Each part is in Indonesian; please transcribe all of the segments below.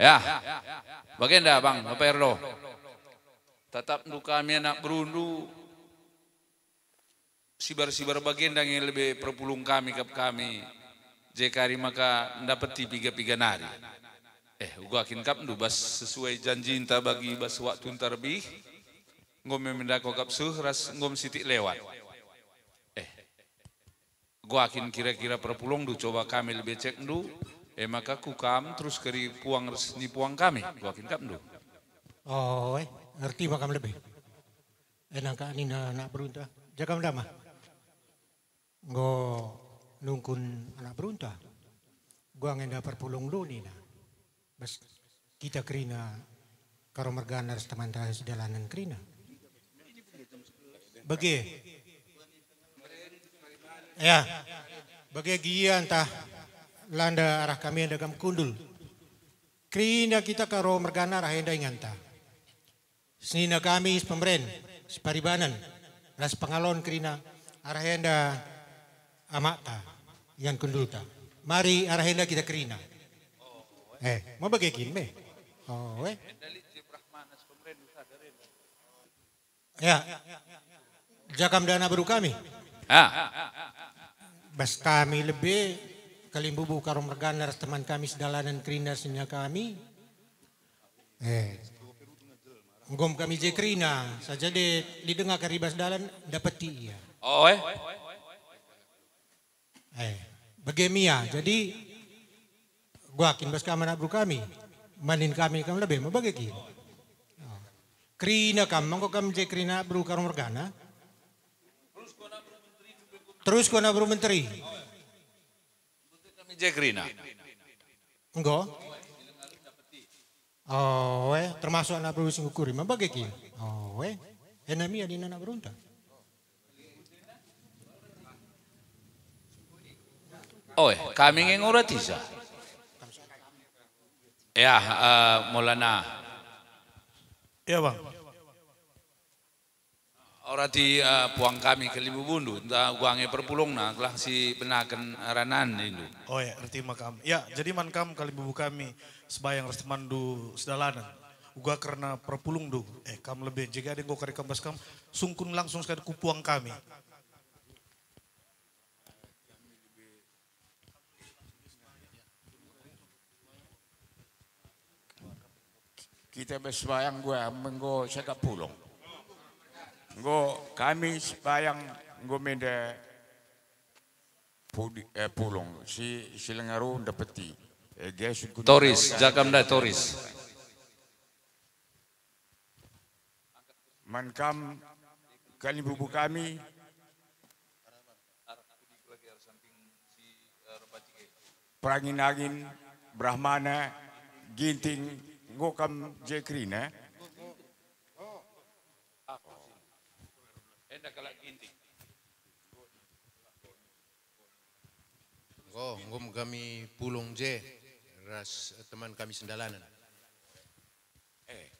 Ya. Bagaimana Bang Noperlo? Tetap nu kami anak berundu. Sibar-sibar bagian yang lebih perpulung kami ke kami. Jekari maka dapat tiga-tiga nari. Eh, gua akin kap nu bas sesuai janji inta bagi bas waktu terbi. Ngom kau kap suh ras ngom sitik lewat. Eh, gua akin kira-kira perpulung du coba kami lebih cek du Eh maka kukam terus keri puang resni puang kami. Wakin kam Oh, eh, ngerti kam lebih. Eh ni nak anak berunta. Jaga mendama. Go nungkun anak berunta. Gua ngenda perpulung lu nih nah. Bas kita kerina karo merganar teman tas jalanan kerina. Bagi. Ya. Bagi gian tah landa arah kami yang dagam kundul. Krina kita karo mergana arah anda inganta. Senina kami is pemeren, ras pengalon krina arah anda amata yang kundulta. Mari arah anda kita krina. Eh, mau bagakin me? Oh, eh. Ya, jakam dana baru kami. Ah. Bas kami lebih kalimbubu karom Reganer, teman kami sedalanan kerina senya kami. Eh, ngom kami je kerina saja de didengar karibas dalan dapat iya. Oh eh. Eh, bagaimia, Jadi gua bas kamera nak kami. Manin kami kamu lebih mau bagai kini. Oh. Kerina kam, mangko kami je kerina bru karom regana. Terus kau nak bro menteri. Jegrina. Enggak. Oh, eh, termasuk anak perlu singukuri. mana bagai bagi Oh, eh, enami ada anak berunta. Oh, eh, kami ingin urat isa. Ya, uh, Maulana. Ya, Bang. Orang di uh, buang kami ke Limbu bundu, guange perpulung nah, lah si penakan ranan itu. Oh ya, arti makam. Ya, jadi mankam kali bubu kami sebayang du sedalanan. Uga karena perpulung du, eh kam lebih. Jika ada yang kari kambas kam, sungkun langsung sekali kupuang kami. kita bersebayang gua menggo saya pulung. Nggo kami bayang nggo mende pudi eh, pulung si silengaru dapeti. Eh, Toris, jakamda Toris. Mankam kali bubu kami perangin angin Brahmana ginting kam jekrina dah Oh, ngom kami pulung je ras teman kami sendalanan. Eh,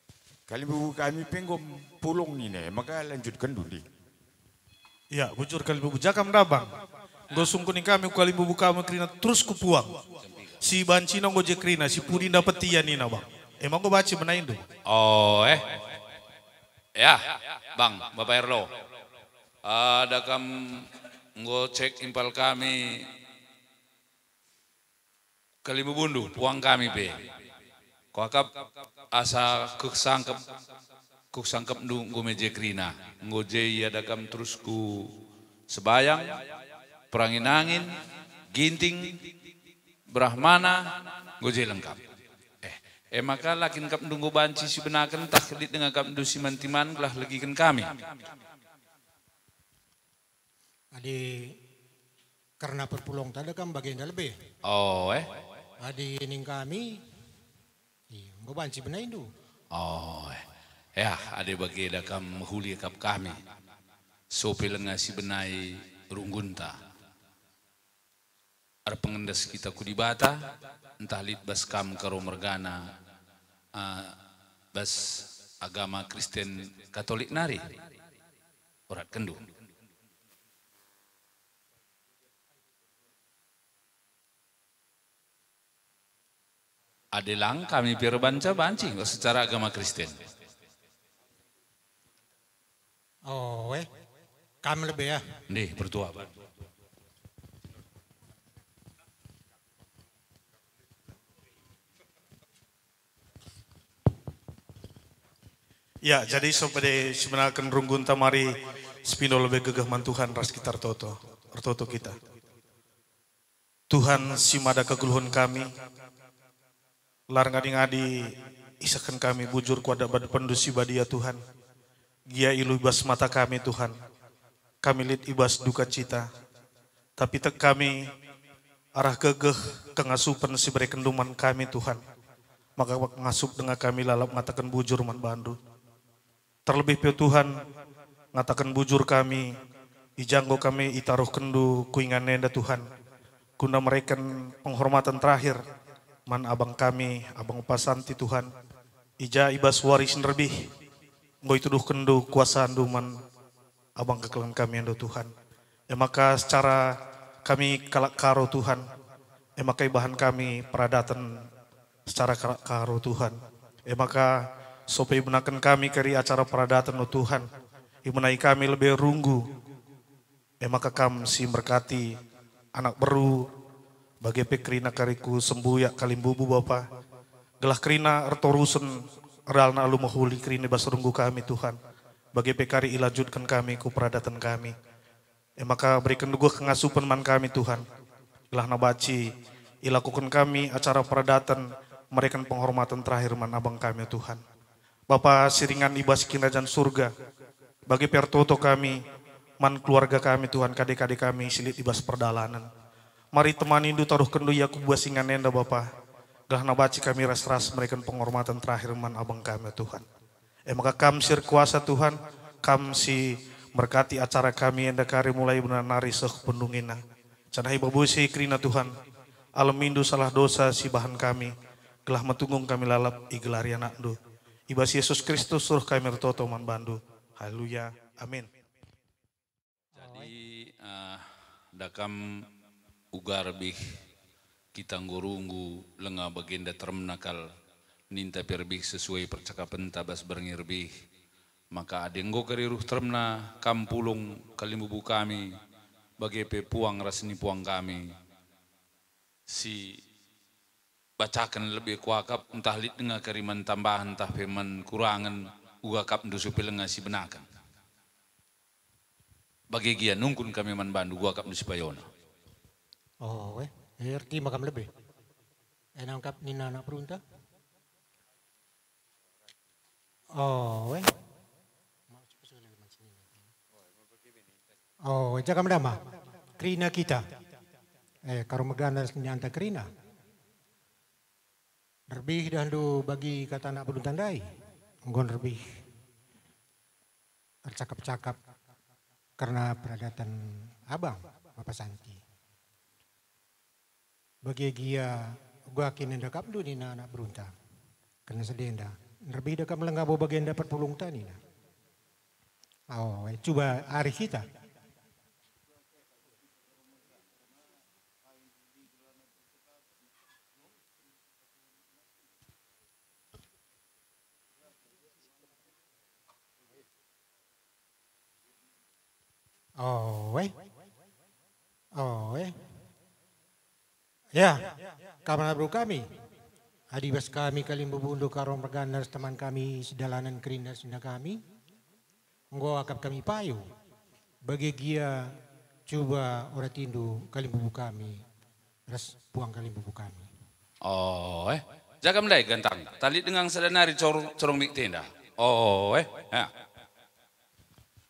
kali buku kami pinggum pulung ni ne, maka lanjutkan dulu. Ya, bujur kali buku, jakam dabang. Gosung kuning kami kali buku kami kerina terus kupuang. Si banci nong je kerina, si puri dapat tian ni nabang. Emang eh, gue baca menain dulu. Oh eh. Ya, bang, bapak Erlo. Ada kam ngocek impal kami kalimu bundu puang kami be. Kuakap asa kuksangkep kuksangkep ndu ngomeje krina. Ngoje iya ada kam terus sebayang perangin angin ginting brahmana ngoje lengkap. Eh, eh maka lakin kap nunggu banci si benakan tak sedit dengan kap dusi mantiman lah legikan kami. Adi karena perpulung tadi kan bagian lebih. Oh eh. Adi ini kami. Iya, beban si itu Oh eh. Ya, ada bagi dakam huli kap kami. sopi lengah si benai runggunta. Ar pengendas kita ku dibata entah lid bas kam karo mergana, uh, bas agama Kristen Katolik nari. Orat kendung. Adelang kami pirbanca bancing secara agama Kristen. Oh, eh. Kami lebih ya. Nih, bertua. Ya, jadi sebagai sebenarnya runggun tamari spino lebih gegah mantuhan ras kita toto, toto kita. Tuhan simada keguluhan kami, lar ngadi-ngadi isakan kami bujur kuada pendusi badia Tuhan gia ilu ibas mata kami Tuhan kami lid ibas duka cita tapi tek kami arah kegeh kengasupan si beri kami Tuhan maka ngasup dengan kami lalap ngatakan bujur man bandu terlebih pio Tuhan ngatakan bujur kami ijanggo kami itaruh kendu kuingan nenda Tuhan guna mereka penghormatan terakhir man abang kami, abang upasanti Tuhan, ija ibas waris nerbih, ngoi tuduh kendu kuasa andu man abang kekelan kami andu Tuhan. Ya maka secara kami kalak karo Tuhan, ya maka bahan kami peradatan secara kalak karo Tuhan. Ya maka sopai menakan kami kari acara peradatan no Tuhan, imunai kami lebih runggu, ya maka kami si berkati anak beru bagi pekrina kariku kalim ya kalimbubu bapa Gelah krina ertorusen ralna alu mahuli krini basrunggu kami Tuhan. Bagi pekari ilajutkan kami ku peradatan kami. E maka berikan duga kengasupan man kami Tuhan. Gelah nabaci ilakukan kami acara peradatan mereka penghormatan terakhir man abang kami Tuhan. Bapak siringan ibas kinajan surga. Bagi pertoto kami, man keluarga kami Tuhan, kadek-kadek kami silit ibas perdalanan. Mari temani du taruh ya ku buat singan nenda Bapak. Gahna baci kami ras-ras mereka penghormatan terakhir man abang kami ya Tuhan. Eh maka kam sir kuasa Tuhan, kam si berkati acara kami yang kari mulai benar nari seh pendungina. Canai babu si krina Tuhan, alam salah dosa si bahan kami, gelah metunggung kami lalap igelari anak do. Ibas Yesus Kristus suruh kami bertoto man bandu. Haleluya. Amin. Jadi uh, dakam ugar bih ugarbih ngurunggu lengah bagenda termenakal ninta perbih sesuai percakapan tabas bih maka adenggo kam termna kampulung kalimubu kami bagai pepuang rasni puang kami si bacakan lebih kuakap entah lit dengan kariman tambahan entah peman kurangan uakap kap ndusu si benakan bagi gian nungkun kami man bandu uakap kap ndusu Oh, eh. Erti makam lebih. Eh, nangkap ni anak perunta. Oh, eh. Oh, jaga eh, dama. Krina kita. Eh, kalau maganda anta krina. Terbih dahulu bagi kata anak perunta tandai. Nggon terbih. Tercakap-cakap karena peradatan abang, Bapak Santi. Bagi kini guakin kap kaplu ni anak berunta kena sedenda nerbi da kamlang bagian dapat pulung tani na oh eh, coba hari kita Oh, eh. Oh, eh. Ya, kamar bro kami. Adibas kami kalimbu bundu karom perganas teman kami sedalanan kerindas sinda kami. Engkau akap kami payu. Bagi dia coba ora tindu kalimbu kami. Res kali kalimbu kami. Oh, eh. Jaga mulai gantang. Tali dengan sedanari corong corong tenda. Oh, eh. Ya.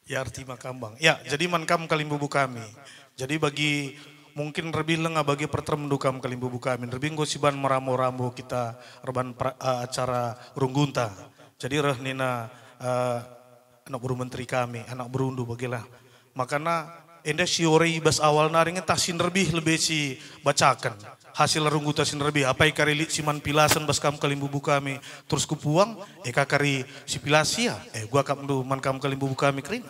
Ya arti makam bang. Ya, jadi mankam kalimbu kami. Jadi bagi mungkin lebih lengah bagi pertemuan dukam kalimbu amin. lebih ban meramu-ramu kita reban eh, acara runggunta jadi rehnina uh, eh, anak buru menteri kami anak berundu bagilah Makana enda siore bas awal naringnya tasin lebih lebih si bacakan hasil runggunta sin lebih apa ikari siman pilasan bas kam kalimbu buka kami terus kupuang eka kari si pilasia eh gua kam man kam kalimbu buka kami kering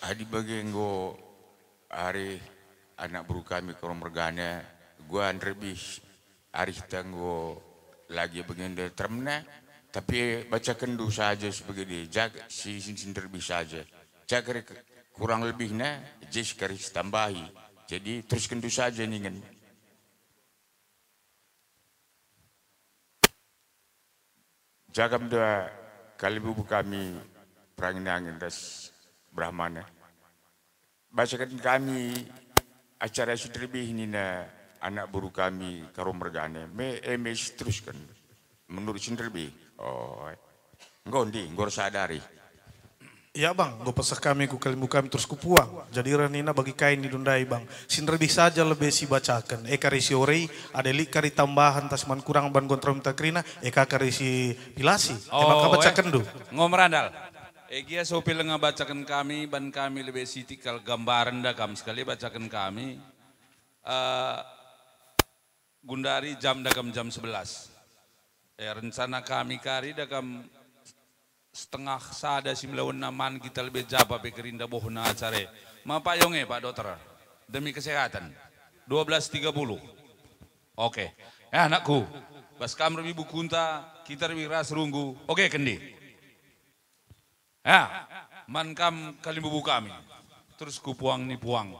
Adi gue hari anak buru kami ke mergana gua bis hari tanggo lagi dia termna tapi baca kendu saja dia jaga si sin derbis saja jaga kurang lebihnya jis keris tambahi jadi terus kendu saja ningen kan. jagam dua kali bubuk kami perangin angin das Brahmana. Eh. Bacakan kami acara sutribih ini na anak buru kami karo mergane. Me emes eh, teruskan. Menurut sutribih. Oh. Eh. Ngondi, ngor sadari. Ya bang, gue pesek kami, gue kelimu kami terus puang. Jadi renina bagi kain dundai bang. Sinderbi saja lebih si bacakan. Eka risi orei, ada kari tambahan tasman kurang ban gontrom takrina, eka karisi pilasi. Oh, Emang bacakan du. Ngomrandal. Egia ya sopi lengah bacakan kami, ban kami lebih siti kal gambaran dah kami sekali bacakan kami. Uh, Gundari jam dagam jam sebelas. Ya, rencana kami kari dagam setengah sada simlawan naman kita lebih japa bekerinda na acare. Ma Pak Yonge Pak Dokter, demi kesehatan. 12.30. Oke. Okay. Eh anakku, pas kamar ibu kunta, kita lebih ras runggu. Oke kendi. Ya, mankam kalimbubu kami. Terus kupuang ni puang.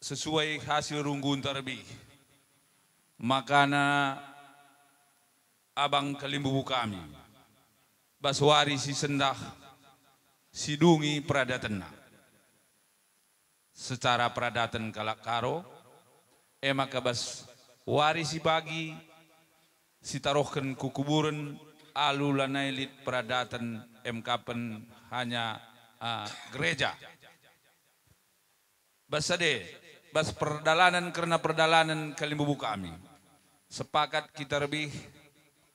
Sesuai hasil runggun terbi. Makana abang kalimbubu kami. Baswari si sendah. Sidungi pradatena. Secara peradatan kalak karo. Emak kabas warisi pagi. Sitarohkan kukuburan alulanailit peradatan emkapen hanya uh, gereja. Basade, bas perdalanan karena perdalanan kalimbu buka kami. Sepakat kita lebih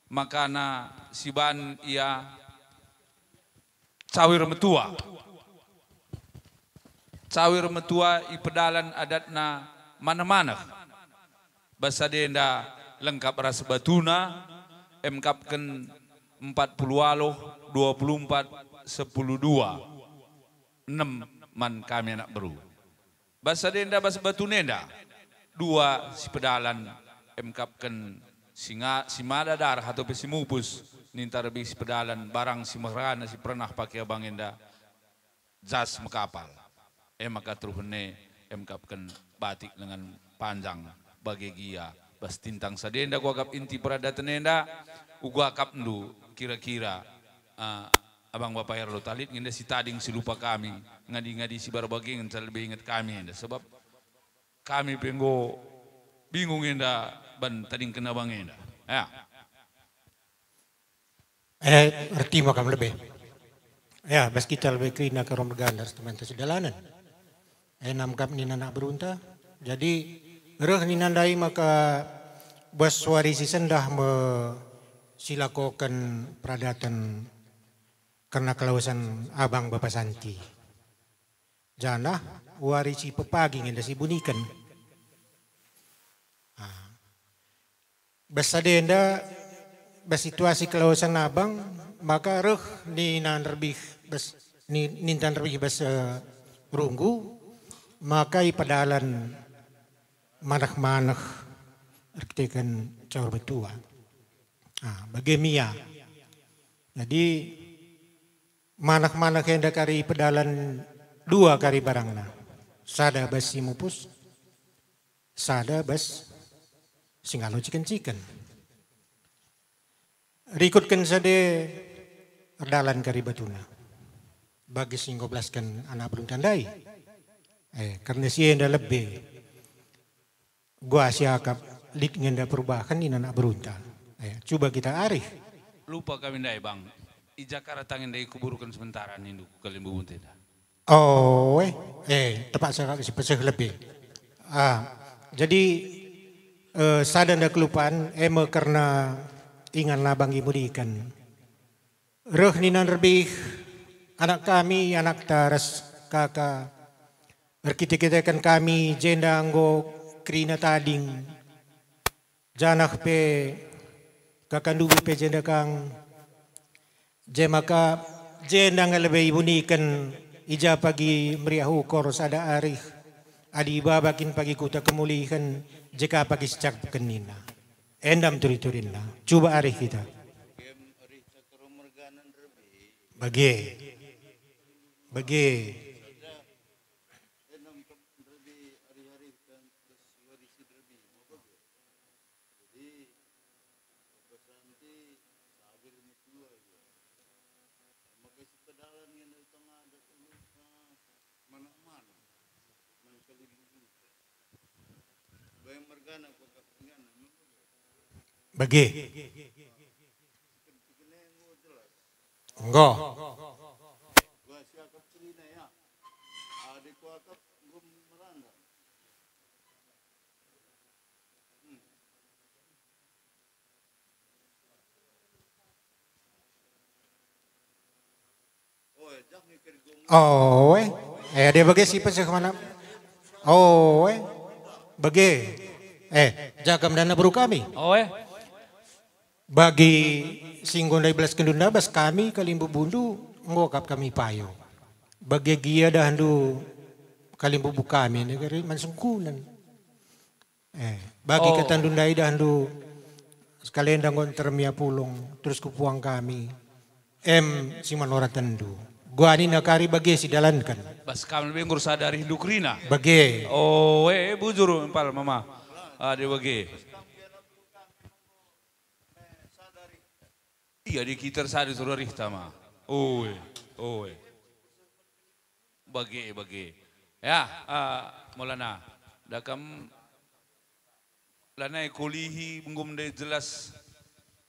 makana siban ia cawir metua. Cawir metua i pedalan adatna mana-mana. Basade nda lengkap ras batuna, emkapken 40 puluh 24, 10 dua. 6 man kami anak beru. Bahasa denda bahasa batu nenda. Dua si pedalan emkapkan singa si madadar atau si mubus nintar lebih si pedalan barang si merana si pernah pakai abang enda jas mekapal. Emaka truhne emkapkan batik dengan panjang bagi gia bas tintang sadenda gua kap inti peradatan nenda ugua kap ndu kira-kira uh, abang bapak Herlo Talit ngende si tading si lupa kami ngadi-ngadi si barbagi ngende lebih ingat kami ngende sebab kami penggo bingung ngende ban tading kena bang ngende ya eh arti makam lebih ya bas kita lebih kena ke romgan harus teman sedalanan eh namkap ni nak berunta jadi roh ini nandai maka bas suari si sendah me silakokan peradatan karena kelawasan abang Bapak Santi. Jana warisi pepagi ngenda si bunikan. Nah. Basa denda situasi kelawasan abang maka reh di nanrbih bas ni nintan rebih bas uh, runggu maka padalan manah-manah artikan caur betua. Nah, bagi Mia. Jadi manak-manak yang kari pedalan dua kari barangnya. Sada bas simupus, sada bas singalo chicken chicken. Rikutkan sade erdalan kari batuna. Bagi belaskan anak belum tandai. Eh, karena si yang lebih. Gua siakap lik ngenda perubahan ini anak beruntung. Ya, coba kita arif. Lupa kami ndai eh, bang. I Jakarta tangan dari kuburkan sementara nindu kalian bumbung tidak. Oh, eh, eh tepat kasih pesan lebih. Ah, jadi eh, dan kelupaan eme eh, karena ingat nabang ibu diikan. roh ninan lebih anak kami anak taras kakak. Berkita kita kan kami jenda anggo krina tading. Janah pe kakandu bi pejenda kang jemaka yang lebe ibuni ken ija pagi meriahu koros ada arih adi babakin pagi kuta kemulihan jika pagi sejak kenina endam turi turina coba arih kita bagi bagi Bagi. Enggak. Oh, eh. dia bagi siapa sih kemana? Oh, eh. Bagi. Eh, jagam dana buruk kami. Oh, eh. Bagi dari belas kendunda, bas kami kalimbu bundu ngokap kami payo. Bagi gia dahandu kalimbu bu kami negeri mansungkunan. Eh, bagi oh. ketandundai dahandu sekalian dagon termia pulung terus kupuang kami. M Manora tendu. Gua ini nakari bagi si dalankan. Bas kami lebih ngurus dari dukrina. Bagi. Oh, eh bujur empal mama. Ada bagi. Iya, gitar كي ترسال rihta احتما اوه اوه bagi bagi ya uh, Maulana Dakam kam lanai e kulihi ngum de jelas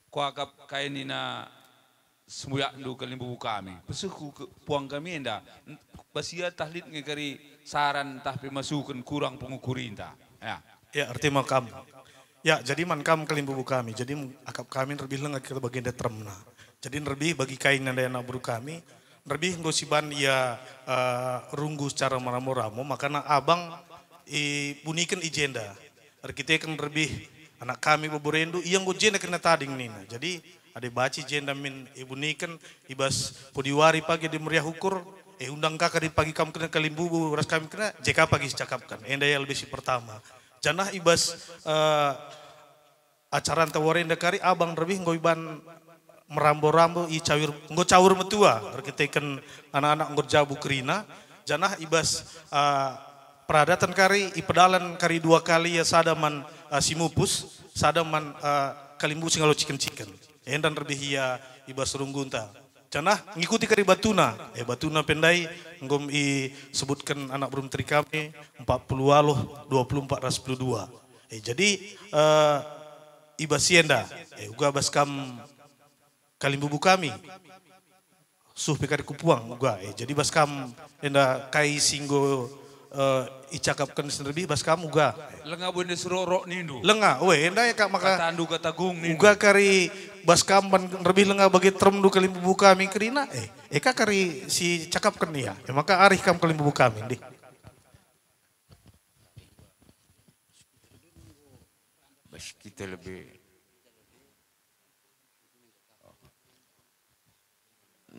ko akap kainina semuya ndu buku kami pesuku puang kami enda basia tahlid ngekari saran tahpi masukan kurang pengukurin ta ya ya arti makam Ya, jadi man mankam kelimbu kami. Jadi akap kami lebih lengah ke bagian determna. Jadi lebih bagi kain yang daya buru kami. Lebih ngosiban ya uh, runggu secara maramu-ramu. Makanya abang i, bunikan ijenda. Kita kan lebih anak kami beburendu. Iya ngojenda kena tading nina. Jadi ada baca jenda min ibu nikan ibas podiwari pagi di meriah hukur eh undang kakak di pagi kamu kena kalimbu ras kami kena JK pagi cakapkan enda yang lebih si pertama Janah ibas uh, eh, acara tawarin dekari abang lebih ngoiban merambo-rambo i cawir nggo cawur metua rekiteken anak-anak jabu kerina janah ibas uh, peradatan kari i pedalan kari dua kali ya sadaman uh, simupus sadaman uh, kalimbu singalo chicken chicken endan lebih ya ibas runggunta Cana ngikuti kari batuna. Eh batuna pendai ngom i sebutkan anak teri kami 40 aloh 24 ras 22. Eh jadi uh, iba sienda. Eh uga baskam kalimbubu kami. Suh pekari kupuang uga. Eh jadi baskam enda kai singgo uh, icakapkan sendiri bas kam ga lenga bunda ini rok nindu lenga weh enda ya kak maka kata andu kata gung nindo uga kari baskampan lebih lengah bagi term du kalim bubu kami kerina eh eka kari si cakap kenia ya maka arih kam kalim bubu kami deh bas kita lebih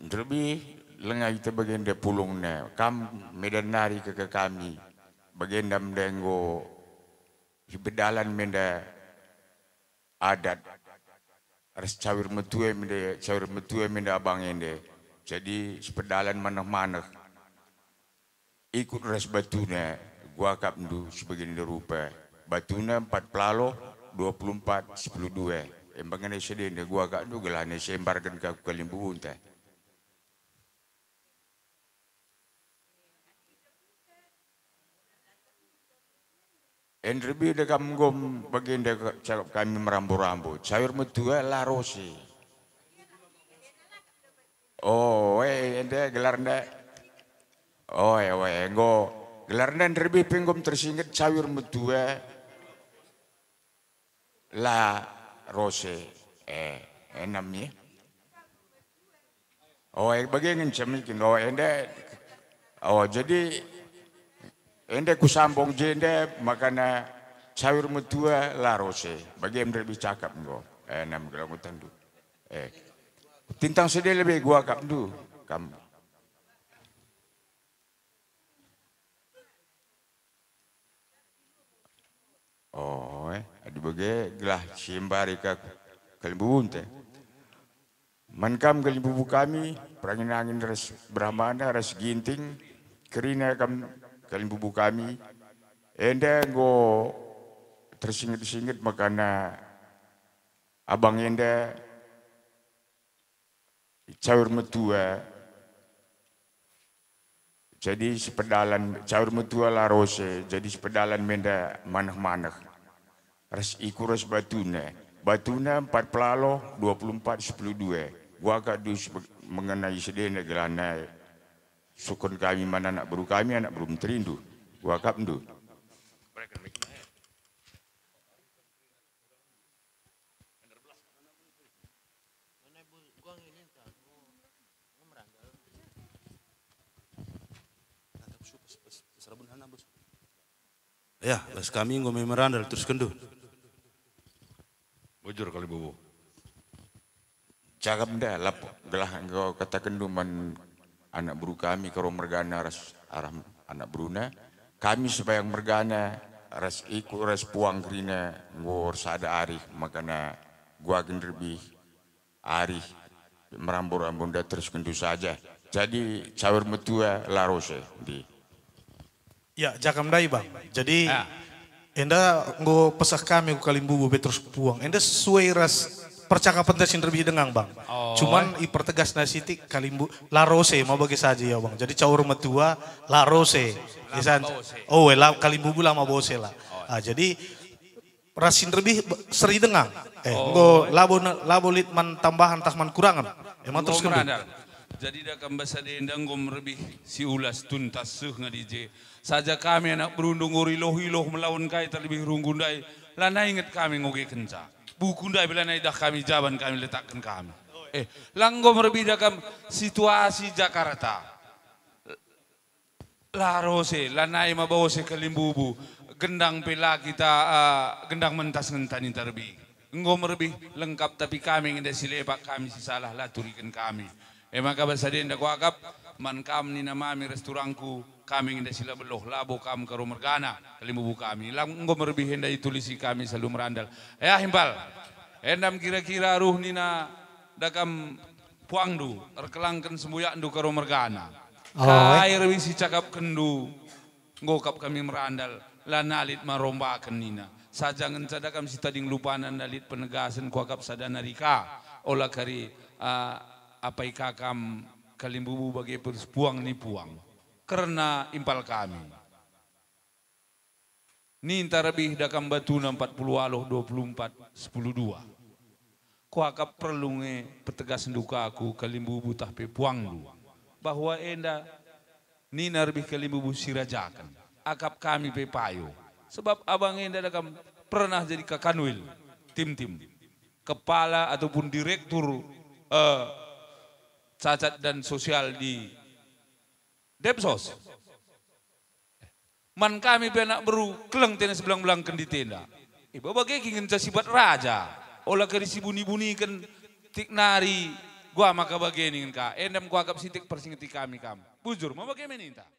lebih lengah kita bagian dia pulung ne kam medan nari ke kami bagian dam di hibedalan menda adat Harus cawir metu yang minda, cawir metu yang minda abang yang Jadi sepedalan mana-mana. Ikut res batunya, gua kap dulu sebegini rupa. Batunya empat pelalu, dua puluh empat, sepuluh dua. Yang bangga sedih ni, gua kap mendu gelah ni sembar gen kaku kalim teh. de dekam gom bagian dek cakap kami merambu-rambu. Sayur metua larosi. Oh, eh, ende gelar nde. Oh, ya, eh, weh, enggo. Gelar ndak endribi pinggom tersingkit sayur metua la rose. Eh, enamnya. Oh, eh, bagian ngencem ikin. Oh, ende. Oh, jadi Ende sambong jende makana sayur mutua larose. Bagi yang lebih cakap ngo. Eh nam gelang utan du. Eh. Tintang sedih lebih gua kap du. Kamu. Oh, eh. Adi bagai gelah simbari kak kelibun teh. Mankam kelibu kami perangin angin res Brahmana res ginting kerina kam kalimbubu kami ende eh, go tersingit-singit makana abang ende ya, cawur metua eh. jadi sepedalan cawur metua Larose, eh. jadi sepedalan menda manah-manah ras ikuras batuna batuna dua pelalo empat sepuluh dua, gua kadus mengenai negara gelanai sukun kami mana anak beru kami anak belum terindu wakap ndu Ya, les kami ngomong merandal terus kendu. Bujur kali bobo. Cakap dah lap, belah engkau kata kendu man anak buru kami kalau mergana ras arah anak bruna kami supaya mergana ras ikut ras puang kerina ngur sada arih makana gua genderbi arih merambur ambunda terus kendu saja jadi cawer metua larose di ya jakam dai bang jadi ya. enda ngo pesah kami ku kalimbu be terus puang enda sesuai ras percakapan yang terlebih dengang bang. Oh. Cuman ipertegas nasiti kalimbu larose mau bagi saja ya bang. Jadi caur metua larose. Isan oh wela kalimbu gula mau bose lah. Oh. Ah, jadi rasin lebih seri dengang. Eh, oh. labo labo litman tambahan tahman kurangan. Emang terus kembali. Jadi dah kembasa dendang gom lebih si ulas tuntas suh ngadije. Saja kami anak berundung uriloh iloh melawan kai terlebih runggundai. Lana ingat kami ngoge kencang buku ndak bila dah kami jawaban kami letakkan kami. Eh, langgo merbidakan situasi Jakarta. Larose, lanai mabose kelimbubu, gendang pela kita uh, gendang mentas ngentani terbi. Enggo merbi lengkap tapi kami ndak silepak kami si lah laturikan kami. Emang kabar sadin da kuakap man kam ni nama mi restoranku kami nginda sila beloh labo kam karo gana kalimu buka kami lang ngo merbihin dari tulisi kami selalu merandal. Ya himbal. Endam kira-kira ruh nina dakam puang du erkelangkan sembuyak du rumah gana Kair wisi cakap kendu ngokap kami merandal lanalit marombakan nina. sajangan sadakam si tading lupanan nalit penegasan kuakap sadana rika ola kari ah, kam kalimbu kalimbubu bagi puang ni puang. Karena impal kami. Ni intarabih dakam batu 40 aloh 24 10 dua. Ku akap perlunge petegas duka aku kalimbubu tapi puang lu, Bahwa enda ni narbih kalimbubu sirajakan. Akap kami pepayo. Sebab abang enda dakam pernah jadi kakanwil tim-tim kepala ataupun direktur eh, cacat dan sosial di Depsos. Man kami benak beru keleng tenis sebelang belang kendi tenda. Ibu bagai ingin casibat raja. Olah kerisi buni buni ken tik nari. Gua maka bagai ingin ka. Endam gua agak sitik persingeti kami kam. Bujur, mau bagai meninta.